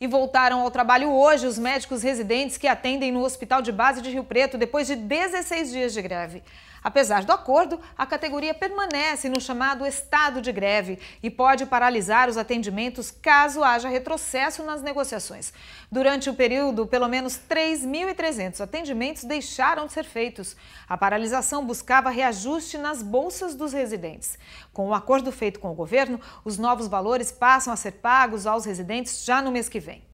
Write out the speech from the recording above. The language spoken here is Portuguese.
e voltaram ao trabalho hoje os médicos residentes que atendem no Hospital de Base de Rio Preto depois de 16 dias de greve. Apesar do acordo, a categoria permanece no chamado estado de greve e pode paralisar os atendimentos caso haja retrocesso nas negociações. Durante o período, pelo menos 3.300 atendimentos deixaram de ser feitos. A paralisação buscava reajuste nas bolsas dos residentes. Com o acordo feito com o governo, os novos valores passam a ser pagos aos residentes já no mês que vem.